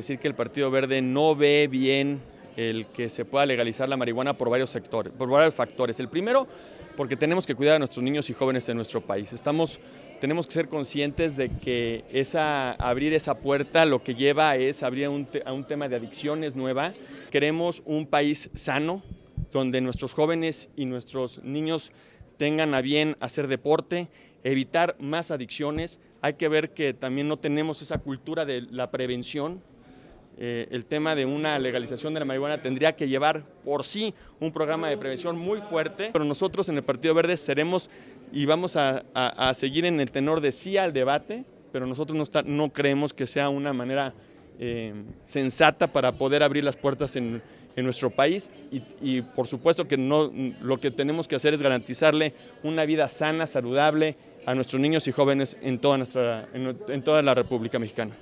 Decir que el Partido Verde no ve bien el que se pueda legalizar la marihuana por varios sectores, por varios factores. El primero, porque tenemos que cuidar a nuestros niños y jóvenes en nuestro país. Estamos, tenemos que ser conscientes de que esa, abrir esa puerta lo que lleva es abrir un a un tema de adicciones nueva. Queremos un país sano, donde nuestros jóvenes y nuestros niños tengan a bien hacer deporte, evitar más adicciones. Hay que ver que también no tenemos esa cultura de la prevención, eh, el tema de una legalización de la marihuana tendría que llevar por sí un programa de prevención muy fuerte, pero nosotros en el Partido Verde seremos y vamos a, seguir en el tenor de sí al debate, pero nosotros no, creemos que sea una manera eh, sensata para poder abrir las puertas en, nuestro país y, por supuesto que no, lo que tenemos que hacer es garantizarle una vida sana, saludable a nuestros niños y jóvenes en toda, nuestra, en toda la República Mexicana.